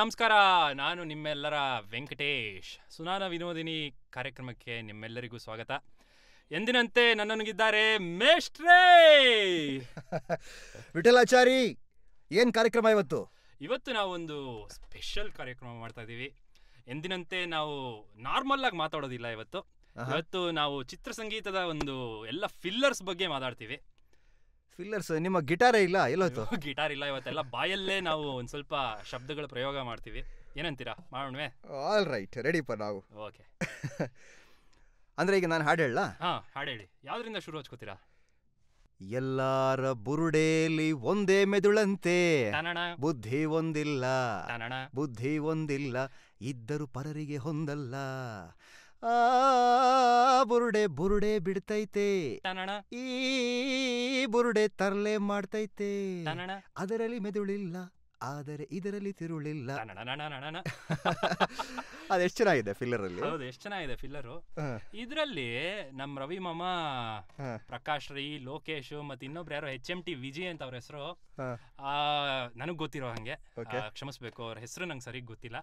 ನಮಸ್ಕಾರ ನಾನು ನಿಮ್ಮೆಲ್ಲರ ವೆಂಕಟೇಶ್ ಸುನಾನ ವಿನೋದಿನಿ ಕಾರ್ಯಕ್ರಮಕ್ಕೆ ನಿಮ್ಮೆಲ್ಲರಿಗೂ ಸ್ವಾಗತ ಎಂದಿನಂತೆ ನನ್ನೊಂದಿಗಿದ್ದಾರೆ ಮೇಷ್ಟ್ರೇ ವಿಠಲಾಚಾರಿ ಏನು ಕಾರ್ಯಕ್ರಮ ಇವತ್ತು ಇವತ್ತು ನಾವೊಂದು ಸ್ಪೆಷಲ್ ಕಾರ್ಯಕ್ರಮ ಮಾಡ್ತಾ ಇದ್ದೀವಿ ಎಂದಿನಂತೆ ನಾವು ನಾರ್ಮಲ್ ಆಗಿ ಮಾತಾಡೋದಿಲ್ಲ ಇವತ್ತು ಇವತ್ತು ನಾವು ಚಿತ್ರಸಂಗೀತದ ಒಂದು ಎಲ್ಲ ಫಿಲ್ಲರ್ಸ್ ಬಗ್ಗೆ ಮಾತಾಡ್ತೀವಿ ಫಿಲ್ಲರ್ಸ್ ನಿಮ್ಮ ಗಿಟಾರೇ ಇಲ್ಲ ಎಲ್ಲೋತು ಗಿಟಾರ್ ಇಲ್ಲ ಇವತ್ತೆಲ್ಲ ಬಾಯಲ್ಲೇ ನಾವು ಒಂದ್ ಸ್ವಲ್ಪ ಶಬ್ದಗಳ ಪ್ರಯೋಗ ಮಾಡ್ತೀವಿ ಏನಂತೀರಾ ಮಾಡೋಣವೇ ಆಲ್ ರೈಟ್ ರೆಡಿ ಪರ್ ನಾವು ಓಕೆ ಅಂದ್ರೆ ಈಗ ನಾನು ಹಾಡು ಹೇಳಲಾ ಹಾ ಹಾಡು ಹೇಳಿ ಯಾವ್ದ್ರಿಂದ ಶುರು ಹಚ್ಕೋತೀರಾ ಎಲ್ಲಾರ ಬುರುಡೇಲಿ ಒಂದೇ ಮೆದುಳಂತೆ ಬುದ್ಧಿ ಒಂದಿಲ್ಲ ಬುದ್ಧಿ ಒಂದಿಲ್ಲ ಇದ್ದರು ಪರರಿಗೆ ಹೊಂದಲ್ಲ ಆ ಬುರುಡೆ ಬುರುಡೆ ಬಿಡ್ತೈತೆ ಈ ಬುರುಡೆ ತರಲೆ ಮಾಡ್ತೈತೆ ಅದರಲ್ಲಿ ಮೆದುಳಿಲ್ಲ ಆದರೆ ಇದರಲ್ಲಿ ತಿರುಳಿಲ್ಲ ಅದೆಷ್ಟು ಚೆನ್ನಾಗಿದೆ ಫಿಲ್ಲರ್ ಅಲ್ಲಿ ಹೌದು ಎಷ್ಟು ಚೆನ್ನಾಗಿದೆ ಫಿಲ್ಲರು ಇದರಲ್ಲಿ ನಮ್ಮ ರವಿ ಮಾಮ ಪ್ರಕಾಶ್ ರೈ ಲೋಕೇಶ್ ಮತ್ತೆ ಇನ್ನೊಬ್ರು ಯಾರು ಎಚ್ ಎಂ ಟಿ ವಿಜಯ್ ಅಂತ ಅವ್ರ ಹೆಸರು ನನಗೆ ಗೊತ್ತಿರೋ ಹಂಗೆ ಕ್ಷಮಿಸ್ಬೇಕು ಅವ್ರ ಹೆಸರು ನಂಗೆ ಸರಿಗ್ ಗೊತ್ತಿಲ್ಲ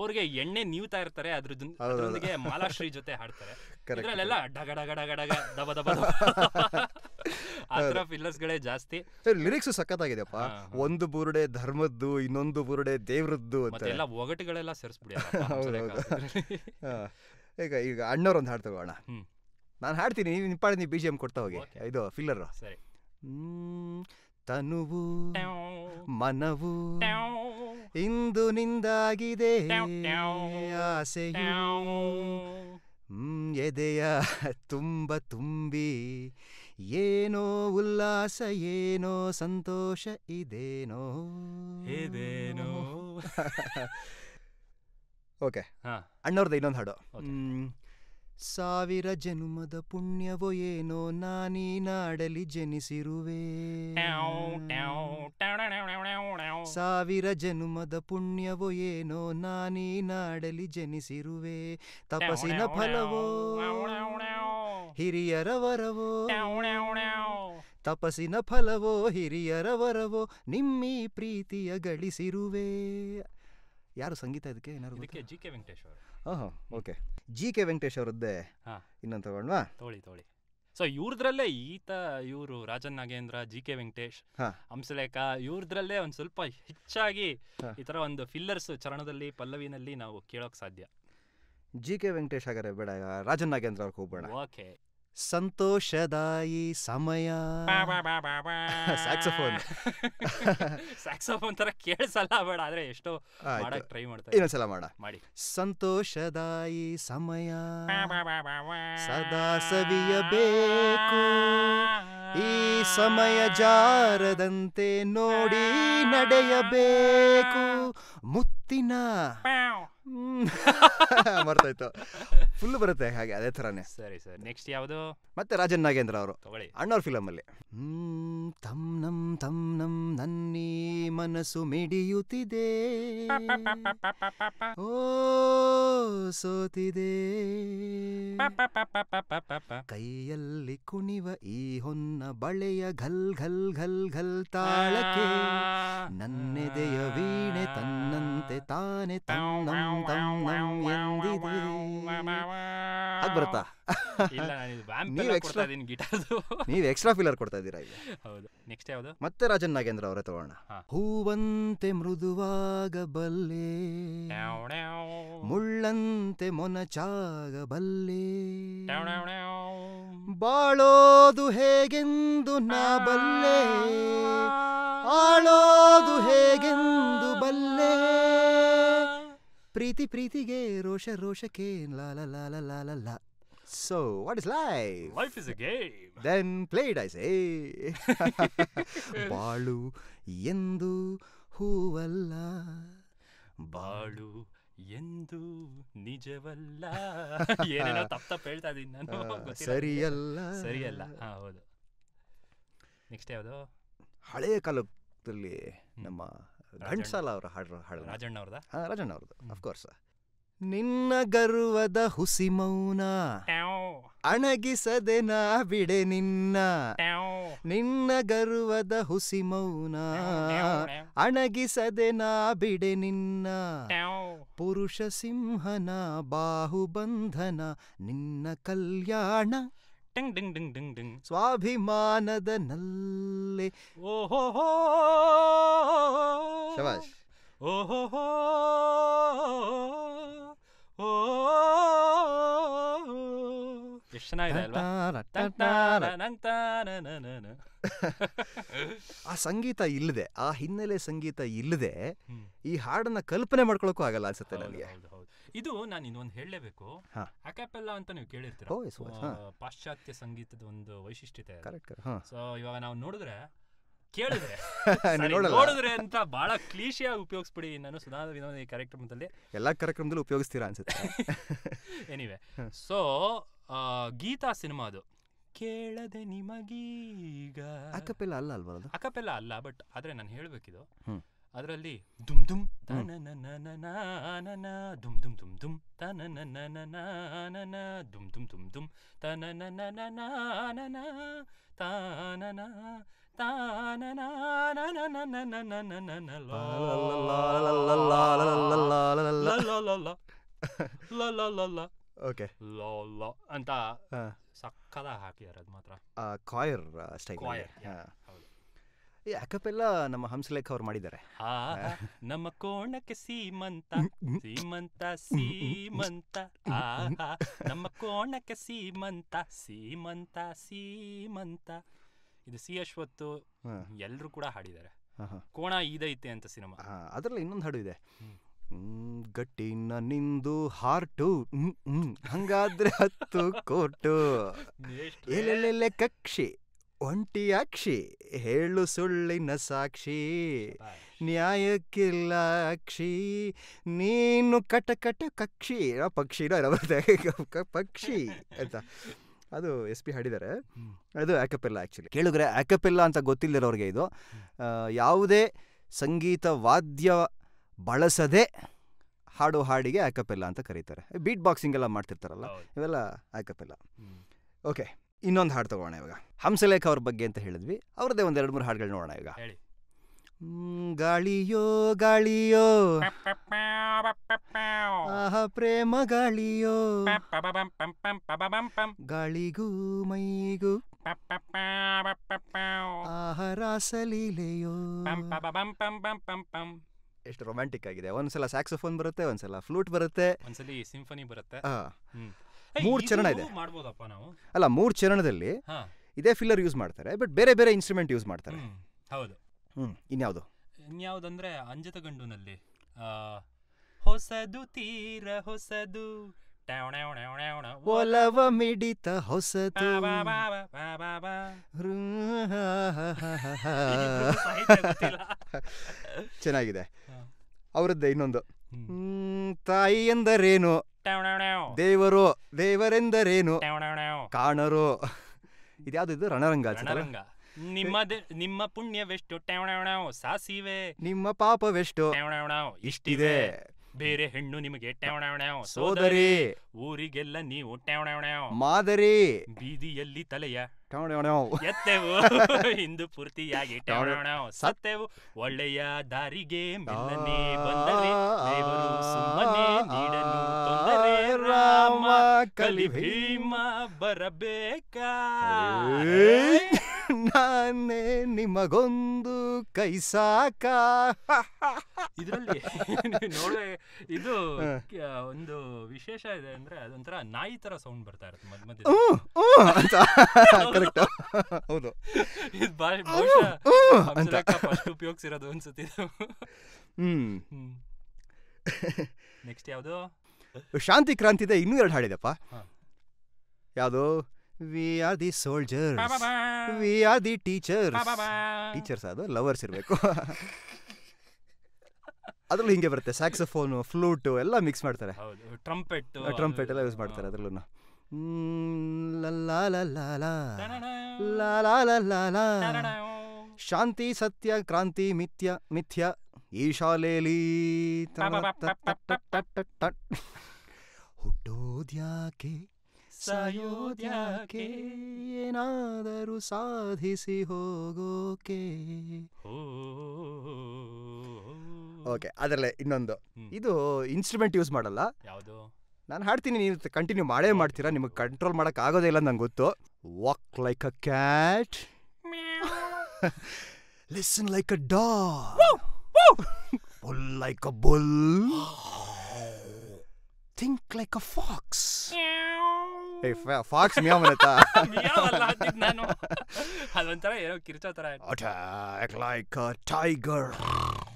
ಅವ್ರಿಗೆ ಎಣ್ಣೆ ನೀವ್ತಾ ಇರ್ತಾರೆ ಅದ್ರೊಂದಿಗೆ ಮಾಲಾಶ್ರೀ ಜೊತೆ ಹಾಡ್ತಾರೆ ಇದರಲ್ಲೆಲ್ಲ ಡಗ ಡಗ ಡಗ ಡಗ ದಬ ದಬ ಆತರ ಫಿಲ್ಲರ್ಸ್ ಗಳೇ ಜಾಸ್ತಿ ಲಿರಿಕ್ಸ್ ಸಖತ್ ಆಗಿದೆಪ್ಪ ಒಂದು ಬುರುಡೆ ಧರ್ಮದ್ದು ಇನ್ನೊಂದು ಬುರುಡೆ ದೇವ್ರದ್ದು ಅಂತ ಎಲ್ಲ ಒಗಟುಗಳೆಲ್ಲ ಸೇರಿಸ್ಬಿಡಿ ಈಗ ಈಗ ಅಣ್ಣವ್ರ ಒಂದು ಹಾಡು ತಗೋಣ ನಾನು ಹಾಡ್ತೀನಿ ನೀವು ನಿಪ್ಪಾಡಿ ನೀವು ಬಿ ಜಿ ಎಮ್ ಕೊಡ್ತಾ ಹೋಗಿ ಇದು ಫಿಲ್ಲರ್ ಸರಿ ತನುವು ಮನವು ಇಂದು ನಿಂದಾಗಿದೆ ಆಸೆಯು ಎದೆಯ ತುಂಬ ತುಂಬಿ ಏನೋ ಉಲ್ಲಾಸ ಏನೋ ಸಂತೋಷ ಇದೇನೋ ಇದೇನೋ ಓಕೆ ಅಣ್ಣವ್ರದ್ದು ಇನ್ನೊಂದು ಹಾಡು ಸಾವಿರ ಜನುಮದ ಪುಣ್ಯವೋ ಏನೋ ನಾನೀ ನಾಡಲಿ ಜನಿಸಿರುವೆ ಸಾವಿರ ಜನುಮದ ಪುಣ್ಯವೋ ಏನೋ ನಾನೀ ನಾಡಲಿ ಜನಿಸಿರುವೆ ತಪಸ್ಸಿನ ಫಲವೋ ಹಿರಿಯರ ವರವೋ ತಪಸ್ಸಿನ ಫಲವೋ ಹಿರಿಯರ ವರವೋ ನಿಮ್ಮಿ ಪ್ರೀತಿಯ ಗಳಿಸಿರುವೆ ಯಾರು ಸಂಗೀತ ಇದಕ್ಕೆ ಏನಾರು ಜಿ ಕೆ ವೆಂಕಟೇಶ್ ಹಾಂ ಹಾಂ ಓಕೆ ಜಿ ಕೆ ವೆಂಕಟೇಶ್ ಅವರದ್ದೇ ಇನ್ನೊಂದು ತಗೊಂಡ್ವಾ ತೋಳಿ ತೋಳಿ ಸೊ ಇವ್ರದ್ರಲ್ಲೇ ಈತ ಇವರು ರಾಜನ್ ನಾಗೇಂದ್ರ ಜಿ ಕೆ ವೆಂಕಟೇಶ್ ಹಂಸಲೇಖ ಇವ್ರದ್ರಲ್ಲೇ ಒಂದು ಸ್ವಲ್ಪ ಹೆಚ್ಚಾಗಿ ಈ ತರ ಒಂದು ಫಿಲ್ಲರ್ಸ್ ಚರಣದಲ್ಲಿ ಪಲ್ಲವಿನಲ್ಲಿ ನಾವು ಕೇಳೋಕ್ ಸಾಧ್ಯ ಜಿ ಕೆ ವೆಂಕಟೇಶ್ ಹಾಗಾದ್ರೆ ಬೇಡ ರಾಜನ್ ನಾಗೇಂದ್ರ ಅವ್ರಿಗೆ ಹೋಗ್ಬೇಡ ಓಕೆ ಸಂತೋಷದಾಯಿ ಸಮಯ ಸ್ಯಾಕ್ಸೋಫೋನ್ ಸ್ಯಾಕ್ಸೋಫೋನ್ ತರ ಕೇಳಿಸಲ್ಲ ಬೇಡ ಆದ್ರೆ ಎಷ್ಟೋ ಟ್ರೈ ಮಾಡ್ತಾರೆ ಮಾಡ ಮಾಡಿ ಸಂತೋಷದಾಯಿ ಸಮಯ ಸದಾ ಸವಿಯಬೇಕು ಈ ಸಮಯ ಜಾರದಂತೆ ನೋಡಿ ನಡೆಯಬೇಕು ಮುತ್ತಿನ ಇತ್ತು ಫುಲ್ ಬರುತ್ತೆ ಹಾಗೆ ಅದೇ ತರಾನೇ ಸರಿ ಸರ್ ನೆಕ್ಸ್ಟ್ ಯಾವುದು ಮತ್ತೆ ರಾಜನ್ ನಾಗೇಂದ್ರ ಅವರು ಅಣ್ಣವ್ರ ಫಿಲಮ್ ಅಲ್ಲಿ ತಮ್ ನಮ್ ತಮ್ ನಮ್ ನನ್ನಿ ಮನಸ್ಸು ಮಿಡಿಯುತ್ತಿದೆ ಓ ಸೋತಿದೆ ಕೈಯಲ್ಲಿ ಕುಣಿವ ಈ ಹೊನ್ನ ಬಳೆಯ ಘಲ್ ಘಲ್ ಘಲ್ ಘಲ್ ತಾಳಕ್ಕೆ ನನ್ನೆದೆಯ ವೀಣೆ ತನ್ನಂತೆ ತಾನೆ ತಮ್ಮ ಬರುತ್ತಾ ನೀವು ಎಕ್ಸ್ಟ್ರಾ ನೀವು ಎಕ್ಸ್ಟ್ರಾ ಫೀಲರ್ ಕೊಡ್ತಾ ಇದ್ದೀರಾ ನೆಕ್ಸ್ಟ್ ಯಾವುದು ಮತ್ತೆ ರಾಜನ್ ನಾಗೇಂದ್ರ ಅವರೇ ತಗೋಣ ಹೂವಂತೆ ಮೃದುವಾಗಬಲ್ಲೆ ಮುಳ್ಳಂತೆ ಮೊನಚಾಗಬಲ್ಲೆ ಬಾಳೋದು ಹೇಗೆಂದು ನಾ ಬಲ್ಲೆ ಆಳೋದು ಹೇಗೆಂದು ಪ್ರೀತಿ ಪ್ರೀತಿಗೆ ರೋಷ ರೋಷಕ್ಕೆ ಲಾಲ ಲಾಲ ಲಾಲ ಲಾ So, what is life? Life is a game. Then play it, I say. ಬಾಳು ಎಂದು ಹೂವಲ್ಲ ಬಾಳು ಎಂದು ನಿಜವಲ್ಲ ಏನೇನೋ ತಪ್ಪ ತಪ್ಪ ಹೇಳ್ತಾ ಇದ್ದೀನಿ ನಾನು ಸರಿಯಲ್ಲ ಸರಿಯಲ್ಲ ಹಾ ಹೌದು ನೆಕ್ಸ್ಟ್ ಯಾವುದು ಹಳೆಯ ಕಾಲದಲ್ಲಿ ನಮ್ಮ ಘಂಟ್ಸಾಲ ಅವರ ಹಾಡು ರಾಜಣ್ಣ ರಾಜಣ್ಣ ಅಫ್ಕೋರ್ಸ್ ನಿನ್ನ ಗರ್ವದ ಹುಸಿ ಮೌನ ಅಣಗಿಸದೆ ನಾ ಬಿಡೆ ನಿನ್ನ ನಿನ್ನ ಗರ್ವದ ಹುಸಿ ಮೌನ ಅಣಗಿಸದೆ ನಾ ಬಿಡೆ ನಿನ್ನ ಪುರುಷ ಸಿಂಹನ ಬಾಹುಬಂಧನ ನಿನ್ನ ಕಲ್ಯಾಣ ಟಿಂಗ್ ಡಿಂಗ್ ಡಿಂಗ್ ಡಿಂಗ್ ಡಿಂಗ್ ಸ್ವಾಭಿಮಾನದ ನಲ್ಲಿ ಓಹೋ ಶಬಾಷ್ ಓಹೋ ಓ ಎಷ್ಟು ಚೆನ್ನಾಗಿದೆ ಅಲ್ವಾ ಆ ಸಂಗೀತ ಇಲ್ಲದೆ ಆ ಹಿನ್ನೆಲೆ ಸಂಗೀತ ಇಲ್ಲದೆ ಈ ಹಾಡನ್ನ ಕಲ್ಪನೆ ಮಾಡ್ಕೊಳಕ್ಕೂ ಆಗಲ್ಲ ಅನ್ಸುತ್ತೆ ನನಗೆ ಇದು ನಾನು ಇನ್ನೊಂದು ಹೇಳಲೇಬೇಕು ಅಕ್ಯಾಪೆಲ್ಲ ಅಂತ ನೀವು ಕೇಳಿರ್ತೀರ ಪಾಶ್ಚಾತ್ಯ ಸಂಗೀತದ ಒಂದು ವೈಶಿಷ್ಟ್ಯತೆ ಕರೆಕ್ಟ್ ಸೊ ಇವಾಗ ನಾವು ನೋಡಿದ್ರೆ ಕೇಳಿದ್ರೆ ನೋಡಿದ್ರೆ ಅಂತ ಬಹಳ ಕ್ಲೀಶಿಯಾಗಿ ಉಪಯೋಗಿಸ್ಬಿಡಿ ನಾನು ಸುಧಾ ವಿನೋದ್ ಈ ಕಾರ್ಯಕ್ರಮದಲ್ಲಿ ಎಲ್ಲ ಕಾರ್ಯಕ್ರಮದಲ್ಲೂ ಉಪಯೋಗಿಸ್ತೀರಾ ಅನ್ಸುತ್ತೆ ಎನಿವೆ ಸೊ ಗೀತಾ ಸಿನಿಮಾ ಅದು ಕೇಳದೆ ನಿಮಗೀಗ ಅಕಪೆಲ್ಲ ಅಲ್ಲ ಅಲ್ವಾ ಅದು ಅಕಪೆಲ್ಲ ಅಲ್ಲ ಬಟ್ ಆದ್ರೆ ನಾನು ಹೇಳ್ಬೇಕಿದು ಅದರಲ್ಲಿ ದುಮ್ ದುಮ್ ತನ ದುಮ್ ದುಮ್ ದುಮ್ ದುಮ್ ತನ ದುಮ್ ದುಮ್ ದುಮ್ ದುಮ್ ತನ ಓಕೆ ಲೋ ಲೋ ಅಂತ ಸಕ್ಕದ ಹಾಕಿದ್ದಾರೆ ಅದು ಮಾತ್ರ ಕಾಯರ್ ಸ್ಟೈಲ್ ಕಾಯರ್ ಹೌದು ಈ ಅಕಪೆಲ್ಲ ನಮ್ಮ ಹಂಸಲೇಖ ಅವ್ರು ಮಾಡಿದ್ದಾರೆ ನಮ್ಮ ಕೋಣಕ್ಕೆ ಸೀಮಂತ ಸೀಮಂತ ಸೀಮಂತ ನಮ್ಮ ಕೋಣಕ್ಕೆ ಸೀಮಂತ ಸೀಮಂತ ಸೀಮಂತ ಇದು ಸಿ ಅಶ್ವತ್ತು ಎಲ್ಲರೂ ಕೂಡ ಹಾಡಿದ್ದಾರೆ ಕೋಣ ಇದೈತೆ ಅಂತ ಸಿನಿಮಾ ಅದರಲ್ಲಿ ಇನ್ನೊಂದು ಹಾಡು ಇದೆ ಗಟ್ಟಿನ ನಿಂದು ಹಾರ್ಟು ಹಂಗಾದ್ರೆ ಹತ್ತು ಕೋಟು ಎಲ್ಲೆಲ್ಲೆಲ್ಲೆ ಕಕ್ಷಿ ಒಂಟಿ ಅಕ್ಷಿ ಹೇಳು ಸುಳ್ಳಿನ ಸಾಕ್ಷಿ ನ್ಯಾಯಕ್ಕಿಲ್ಲ ಅಕ್ಷಿ ನೀನು ಕಟ ಕಕ್ಷಿ ಪಕ್ಷಿ ಪಕ್ಷಿ ಅಂತ ಅದು ಎಸ್ ಪಿ ಹಾಡಿದ್ದಾರೆ ಅದು ಆ್ಯಕಪೆಲ್ಲ ಆ್ಯಕ್ಚುಲಿ ಕೇಳಿದ್ರೆ ಆ್ಯಕಪೆಲ್ಲ ಅಂತ ಗೊತ್ತಿಲ್ಲದವ್ರಿಗೆ ಇದು ಯಾವುದೇ ಸಂಗೀತ ವಾದ್ಯ ಬಳಸದೆ ಹಾಡು ಹಾಡಿಗೆ ಆ್ಯಕಪೆಲ್ಲ ಅಂತ ಕರೀತಾರೆ ಬೀಟ್ ಬಾಕ್ಸಿಂಗ್ ಎಲ್ಲ ಮಾಡ್ತಿರ್ತಾರಲ್ಲ ಇವೆಲ್ಲ ಆಯ್ಕಪ್ಪಿಲ್ಲ ಓಕೆ ಇನ್ನೊಂದು ಹಾಡು ತಗೋಣ ಇವಾಗ ಹಂಸಲೇಖ ಅವ್ರ ಬಗ್ಗೆ ಅಂತ ಹೇಳಿದ್ವಿ ಅವ್ರದ್ದೇ ಒಂದು ಎರಡು ಮೂರು ಹಾಡುಗಳು ನೋಡೋಣ ಈಗ ಗಾಳಿಯೋ ಗಾಳಿಯೋ ಆಹ ಪ್ರೇಮ ಗಾಳಿಯೋ ಗಾಳಿಗೂ ಮೈಗೂ ಆಹ ರಾಸಲೀಲೆಯೋ ಎಷ್ಟು ರೊಮ್ಯಾಂಟಿಕ್ ಆಗಿದೆ ಒಂದ್ಸಲ ಸ್ಯಾಕ್ಸೋಫೋನ್ ಬರುತ್ತೆ ಒಂದ್ಸಲ ಫ್ಲೂಟ್ ಬರುತ್ತೆ ಒಂದ್ಸಲಿ ಸಿಂಫನಿ ಬರುತ್ತೆ ಮೂರು ಚರಣ ಇದೆ ಮಾಡ್ಬೋದಪ್ಪ ನಾವು ಅಲ್ಲ ಮೂರು ಚರಣದಲ್ಲಿ ಇದೇ ಫಿಲ್ಲರ್ ಯೂಸ್ ಮಾಡ್ತಾರೆ ಬಟ್ ಬೇರೆ ಬೇರೆ ಇನ್ಸ್ಟ್ರೂಮೆಂಟ್ ಯೂಸ್ ಮಾಡ್ತಾರೆ ಹೌದು ಹ್ಮ್ ಇನ್ಯಾವುದು ಇನ್ಯಾವುದಂದ್ರೆ ಅಂಜತ ಗಂಡುನಲ್ಲಿ ಹೊಸದು ತೀರ ಹೊಸದು ಒಲವ ಮಿಡಿತ ಹೊಸದು ಚೆನ್ನಾಗಿದೆ ಅವರದ್ದೇ ಇನ್ನೊಂದು ತಾಯಿ ಎಂದರೇನು ದೇವರು ದೇವರೆಂದರೇನು ಕಾಣರು ಇದ್ಯಾವ್ದು ರಣರಂಗ ನಿಮ್ಮ ನಿಮ್ಮ ಪುಣ್ಯವೆಷ್ಟು ಸಾಸಿವೆ ನಿಮ್ಮ ಪಾಪವೆಷ್ಟು ಇಷ್ಟಿದೆ ಬೇರೆ ಹೆಣ್ಣು ನಿಮಗೆ ಟ್ಯಾವಣಾವಣ್ಯಾವ್ ಸೋದರಿ ಊರಿಗೆಲ್ಲ ನೀವು ಟ್ಯಾವಣಾವಣ್ಯಾವ್ ಮಾದರಿ ಬೀದಿಯಲ್ಲಿ ತಲೆಯ ಟ್ಯಾವಣಾವಣ್ಯಾವ್ ಎತ್ತೆವು ಇಂದು ಪೂರ್ತಿಯಾಗಿ ಟ್ಯಾವಣಾವಣ್ಯಾವ್ ಸತ್ತೆವು ಒಳ್ಳೆಯ ದಾರಿಗೆ ಮೆಲ್ಲನೆ ಬಂದರೆ ದೇವರು ಸುಮ್ಮನೆ ರಾಮ ಕಲಿ ಭೀಮ ಬರಬೇಕಾ ನಾನೇ ನಿಮಗೊಂದು ಕೈ ಸಾಕ ಇದರಲ್ಲಿ ಇದು ಒಂದು ವಿಶೇಷ ಇದೆ ಅಂದ್ರೆ ಅದೊಂಥರ ನಾಯಿ ತರ ಸೌಂಡ್ ಬರ್ತಾ ಇರುತ್ತೆ ಮಧ್ಯ ಮಧ್ಯ ಕರೆಕ್ಟ್ ಹೌದು ಇದು ಉಪಯೋಗಿಸಿರೋದು ಅನ್ಸುತ್ತೆ ಹ್ಮ್ ನೆಕ್ಸ್ಟ್ ಯಾವುದು ಶಾಂತಿ ಕ್ರಾಂತಿದೆ ಇನ್ನೂ ಎರಡು ಹಾಡಿದೆಪ್ಪ ಯಾವುದು we are the soldier we are the teacher teachers ಅದು ಲವರ್ಸ್ ಇರಬೇಕು ಅದ್ರಲ್ಲೂ ಹಿಂಗೆ ಬರುತ್ತೆ ಸ್ಯಾಕ್ಸೋಫೋನು ಫ್ಲೂಟು ಎಲ್ಲ ಮಿಕ್ಸ್ ಮಾಡ್ತಾರೆ ಟ್ರಂಪೆಟ್ ಟ್ರಂಪೆಟ್ ಎಲ್ಲ ಯೂಸ್ ಮಾಡ್ತಾರೆ ಅದ್ರಲ್ಲೂ ಶಾಂತಿ ಸತ್ಯ ಕ್ರಾಂತಿ ಮಿಥ್ಯ ಮಿಥ್ಯ ಈ ಶಾಲೆಯಲ್ಲಿ ಹುಟ್ಟೋದ್ಯಾಕೆ ಸಾಯೋದ್ಯಾಕೆ ಏನಾದರೂ ಸಾಧಿಸಿ ಹೋಗೋಕೆ ಓಕೆ ಅದರಲ್ಲೇ ಇನ್ನೊಂದು ಇದು ಇನ್ಸ್ಟ್ರೂಮೆಂಟ್ ಯೂಸ್ ಮಾಡಲ್ಲ ಯಾವುದು ನಾನು ಹಾಡ್ತೀನಿ ನೀವು ಕಂಟಿನ್ಯೂ ಮಾಡೇ ಮಾಡ್ತೀರಾ ನಿಮಗೆ ಕಂಟ್ರೋಲ್ ಮಾಡೋಕೆ ಆಗೋದೇ ಇಲ್ಲ ನಂಗೆ ಗೊತ್ತು walk like a cat listen like a ಡಾ full like a bull think like a fox fox meow ಅನ್ನತ್ತಾ ಮಿಯಾವ್ ಅಲ್ಲ ಅಂತಿದ್ ನಾನು ಅದೊಂಥರ ಏನೋ ಕಿರ್ಚೋ ಥರ attack like a tiger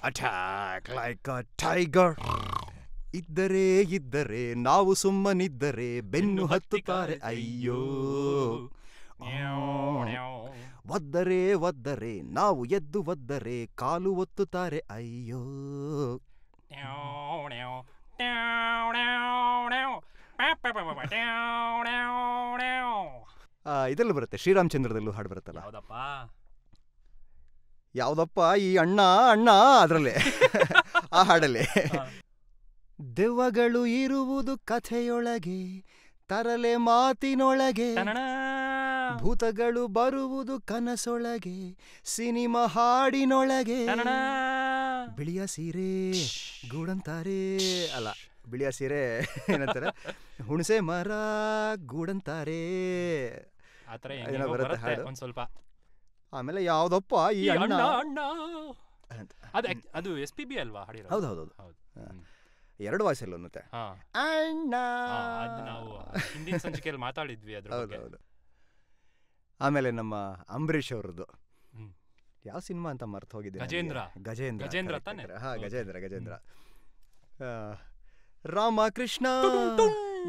attack like a tiger ಇದ್ದರೆ ಇದ್ದರೆ ನಾವು ಸುಮ್ಮನಿದ್ದರೆ ಬೆನ್ನು ಹತ್ತುತ್ತಾರೆ ಅಯ್ಯೋ ಒದ್ದರೆ ಒದ್ದರೆ ನಾವು ಎದ್ದು ಒದ್ದರೆ ಕಾಲು ಒತ್ತುತ್ತಾರೆ ಅಯ್ಯೋ ಇದರಲ್ಲಿ ಬರುತ್ತೆ ಶ್ರೀರಾಮಚಂದ್ರದಲ್ಲೂ ಹಾಡು ಬರುತ್ತಲ್ಲ ಹೌದಪ್ಪ ಯಾವ್ದಪ್ಪ ಈ ಅಣ್ಣ ಅಣ್ಣ ಅದರಲ್ಲೇ ಆ ಹಾಡಲ್ಲೇ ದೆವ್ವಗಳು ಇರುವುದು ಕಥೆಯೊಳಗೆ ತರಲೆ ಮಾತಿನೊಳಗೆ ಭೂತಗಳು ಬರುವುದು ಕನಸೊಳಗೆ ಸಿನಿಮಾ ಹಾಡಿನೊಳಗೆ ಬಿಳಿಯ ಸೀರೆ ಗೂಡಂತಾರೆ ಅಲ್ಲ ಬಿಳಿಯ ಸೀರೆ ಏನಂತಾರೆ ಹುಣಸೆ ಮರ ಗೂಡಂತಾರೆ ಸ್ವಲ್ಪ ಆಮೇಲೆ ಯಾವ್ದಪ್ಪ ಈ ಅಣ್ಣ ಅದು ಎಸ್ ಪಿ ಬಿ ಅಲ್ವಾ ಹೌದು ಹೌದು ಹೌದು ಎರಡು ವಾಸಲ್ಲಿ ಅನ್ನುತ್ತೆ ಅಣ್ಣ ನಾವು ಹಿಂದಿನ ಸಂಚಿಕೆಯಲ್ಲಿ ಮಾತಾಡಿದ್ವಿ ಅದ್ರ ಹೌದು ಹೌದು ಆಮೇಲೆ ನಮ್ಮ ಅಂಬರೀಶ್ ಅವ್ರದ್ದು ಯಾವ ಸಿನಿಮಾ ಅಂತ ಮರ್ತು ಹೋಗಿದೆ ಗಜೇಂದ್ರ ಗಜೇಂದ್ರ ಗಜೇಂದ್ರ ಹಾ ಗಜೇಂದ್ರ ಗಜೇಂದ್ರ ರಾಮಕೃಷ್ಣ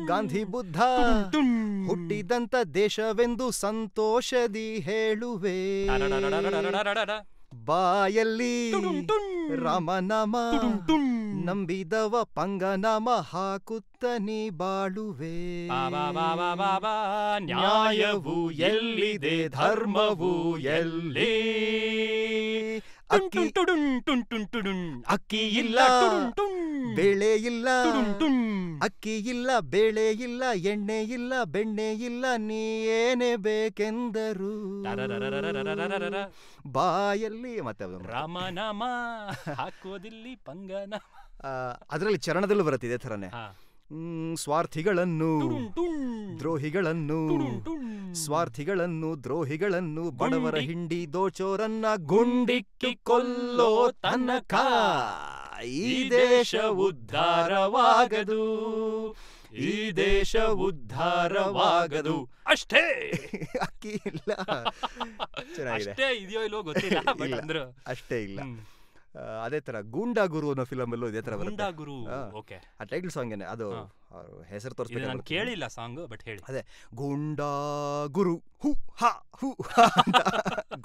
ಗಾಂಧಿ ಬುದ್ಧ ಹುಟ್ಟಿದಂತ ದೇಶವೆಂದು ಸಂತೋಷದಿ ಹೇಳುವೆ ಬಾಯಲ್ಲಿ ರಾಮನಾಮ ನಂಬಿದವ ಪಂಗ ಹಾಕುತ್ತ ನೀ ಬಾಳುವೆ ನ್ಯಾಯವು ಎಲ್ಲಿದೆ ಧರ್ಮವು ಎಲ್ಲಿ ಅಕ್ಕಿ ಅಕ್ಕಿ ಇಲ್ಲ ಬೇಳೆ ಇಲ್ಲ ಅಕ್ಕಿ ಇಲ್ಲ ಬೇಳೆ ಇಲ್ಲ ಎಣ್ಣೆ ಇಲ್ಲ ಬೆಣ್ಣೆ ಇಲ್ಲ ನೀ ಏನೇ ಬೇಕೆಂದರು ಬಾಯಲ್ಲಿ ಮತ್ತೆ ರಾಮನಾಮ ಹಾಕೋದಿಲ್ಲಿ ಪಂಗನ ಅದರಲ್ಲಿ ಚರಣದಲ್ಲೂ ಬರುತ್ತೆ ಇದೆ ಥರನೇ ಸ್ವಾರ್ಥಿಗಳನ್ನು ದ್ರೋಹಿಗಳನ್ನು ಸ್ವಾರ್ಥಿಗಳನ್ನು ದ್ರೋಹಿಗಳನ್ನು ಬಡವರ ಹಿಂಡಿ ದೋಚೋರನ್ನ ಗುಂಡಿಕ್ಕಿ ಕೊಲ್ಲೋ ತನಕ ಈ ದೇಶ ಉದ್ಧಾರವಾಗದು ಈ ದೇಶ ಉದ್ಧಾರವಾಗದು ಅಷ್ಟೇ ಅಕ್ಕಿ ಇಲ್ಲ ಅಷ್ಟೇ ಇದೆಯೋ ಇಲ್ಲೋ ಗೊತ್ತಿಲ್ಲ ಅಷ್ಟೇ ಇಲ್ಲ ಅದೇ ತರ ಗೂಂಡಾ ಗುರು ಅನ್ನೋ ಫಿಲಮ್ ಅಲ್ಲೂ ಇದೇ ತರ ಗುಂಡಾ ಗುರು ಓಕೆ ಆ ಟೈಟಲ್ ಸಾಂಗ್ ಏನೇ ಅದು ಹೆಸರು ತೋರಿಸ್ಬೇಕು ನಾನು ಕೇಳಿಲ್ಲ ಸಾಂಗ್ ಬಟ್ ಹೇಳಿ ಅದೇ ಗುಂಡಾ ಗುರು ಹು ಹಾ ಹು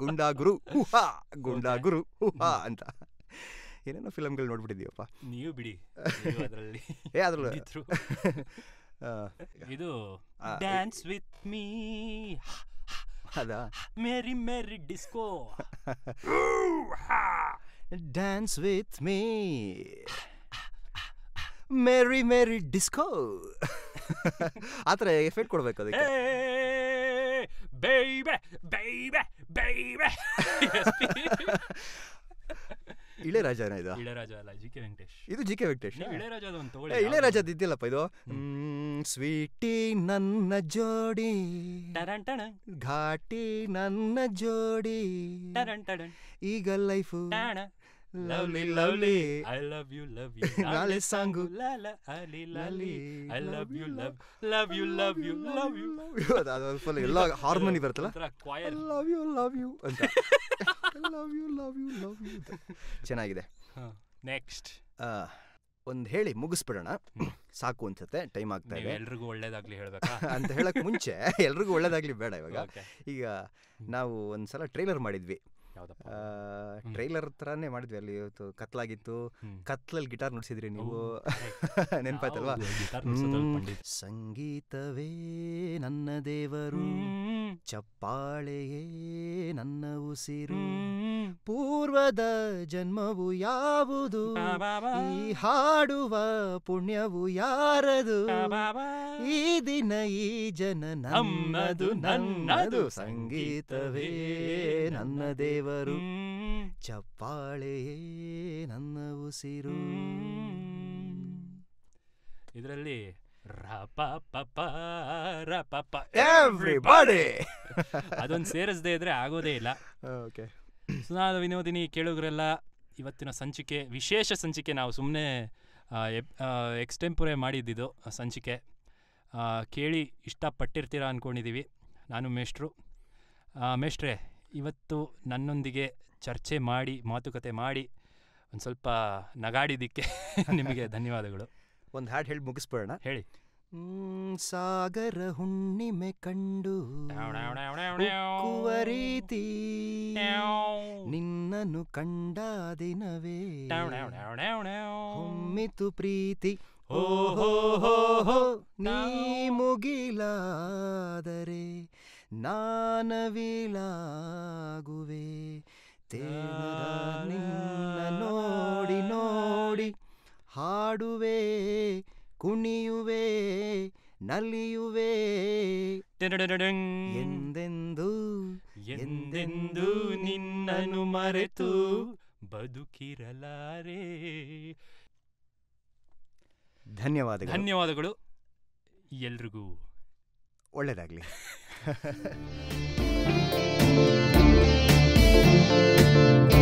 ಗುಂಡಾ ಗುರು ಹು ಹಾ ಗುಂಡಾ ಗುರು ಹು ಹಾ ಅಂತ ಏನೇನೋ ಫಿಲಮ್ಗಳು ನೋಡ್ಬಿಟ್ಟಿದೀವಪ್ಪ ನೀವು ಬಿಡಿ ಅದರಲ್ಲಿ ಏ ಅದ್ರಲ್ಲಿ ಇದು ಡ್ಯಾನ್ಸ್ ವಿತ್ ಮೀ ಅದಾ Mary Mary disco dance with me Mary Mary disco ಆ ಥರ ಎಫೆಕ್ಟ್ ಕೊಡ್ಬೇಕು ಅದಕ್ಕೆ ಬೇಯ್ ಬೇಯ್ಬೆ ಬೇಯ್ ಬೇಯ್ಬೆ ಇಳೆರಾಜನ ಇದು ಅಲ್ಲ ಜಿ ವೆಂಕಟೇಶ್ ಇದು ಜಿ ಕೆ ವೆಂಕಟೇಶ್ ಇಳೆರಾಜದ ಒಂದು ತಗೊಳ್ಳಿ ಇಳೆರಾಜದ ಇದ್ದಿಲ್ಲಪ್ಪ ಇದು ಸ್ವೀಟಿ ನನ್ನ ಜೋಡಿ ಘಾಟಿ ನನ್ನ ಜೋಡಿ ಈಗ life lovely lovely I love you love you ನಾಳೆ ಸಾಂಗು ಲಾಲ ಅಲಿ I love you love love you love you love you ಅದು ಫುಲ್ ಎಲ್ಲ ಹಾರ್ಮೋನಿ ಬರುತ್ತಲ್ಲ ಲವ್ ಯು ಲವ್ ಯು ಅಂತ love you love you love you ಚೆನ್ನಾಗಿದೆ next ಒಂದು ಹೇಳಿ ಮುಗಿಸ್ಬಿಡೋಣ ಸಾಕು ಅನ್ಸುತ್ತೆ ಟೈಮ್ ಆಗ್ತಾ ಇದೆ ಎಲ್ರಿಗೂ ಒಳ್ಳೇದಾಗ್ಲಿ ಹೇಳ್ಬೇಕಾ ಅಂತ ಹೇಳಕ್ ಮುಂಚೆ ಎಲ್ರಿಗೂ ಒಳ್ಳೇದಾಗ್ಲಿ ಬೇಡ ಇವಾಗ ಈಗ ನಾವು ಒಂದ್ಸಲ ಟ್ರೈಲರ್ ಮಾಡಿದ್ವಿ ಟ್ರೈಲರ್ ಹತ್ರನೇ ಮಾಡಿದ್ವಿ ಅಲ್ಲಿ ಇವತ್ತು ಕತ್ಲಾಗಿತ್ತು ಕತ್ಲಲ್ಲಿ ಗಿಟಾರ್ ನುಡಿಸಿದ್ರಿ ನೀವು ನೆನಪಾಯ್ತಲ್ವಾ ಸಂಗೀತವೇ ನನ್ನ ದೇವರು ಚಪ್ಪಾಳೆಯೇ ನನ್ನ ಉಸಿರು ಪೂರ್ವದ ಜನ್ಮವು ಯಾವುದು ಈ ಹಾಡುವ ಪುಣ್ಯವು ಯಾರದು ಈ ದಿನ ಈ ಜನ ನಮ್ಮದು ನನ್ನದು ಸಂಗೀತವೇ ನನ್ನ ದೇವ ದೇವರು ಚಪ್ಪಾಳೆಯೇ ನನ್ನ ಉಸಿರು ಇದರಲ್ಲಿ ಎವ್ರಿಬಾಡಿ ಅದೊಂದು ಸೇರಿಸದೇ ಇದ್ರೆ ಆಗೋದೇ ಇಲ್ಲ ಓಕೆ ಸುನಾದ ವಿನೋದಿನಿ ಕೇಳುಗರೆಲ್ಲ ಇವತ್ತಿನ ಸಂಚಿಕೆ ವಿಶೇಷ ಸಂಚಿಕೆ ನಾವು ಸುಮ್ಮನೆ ಎಕ್ಸ್ಟೆಂಪೊರೆ ಮಾಡಿದ್ದಿದ್ದು ಸಂಚಿಕೆ ಕೇಳಿ ಇಷ್ಟಪಟ್ಟಿರ್ತೀರಾ ಅಂದ್ಕೊಂಡಿದ್ದೀವಿ ನಾನು ಮೇಷ್ಟ್ರು ಮೇಷ್ಟ್ರೆ ಇವತ್ತು ನನ್ನೊಂದಿಗೆ ಚರ್ಚೆ ಮಾಡಿ ಮಾತುಕತೆ ಮಾಡಿ ಒಂದು ಸ್ವಲ್ಪ ನಗಾಡಿದ್ದಕ್ಕೆ ನಿಮಗೆ ಧನ್ಯವಾದಗಳು ಒಂದು ಹಾಡು ಹೇಳಿ ಮುಗಿಸ್ಬೋಣ ಹೇಳಿ ಸಾಗರ ಹುಣ್ಣಿಮೆ ಕಂಡು ರೀತಿ ನಿನ್ನನ್ನು ಕಂಡ ದಿನವೇ ಹೊಮ್ಮಿತು ಪ್ರೀತಿ ಓ ಹೋ ಹೋ ನೀ ಮುಗಿಲಾದರೆ ನಾನವಿಲಾಗುವೆ ತೇ ನಿನ್ನ ನೋಡಿ ನೋಡಿ ಹಾಡುವೆ ಕುಣಿಯುವೆ ನಲಿಯುವೆ ಎಂದೆಂದು ಎಂದೆಂದು ನಿನ್ನನ್ನು ಮರೆತು ಬದುಕಿರಲಾರೆ ಧನ್ಯವಾದ ಧನ್ಯವಾದಗಳು ಎಲ್ರಿಗೂ ಒಳ್ಳೆಯದಾಗಲಿ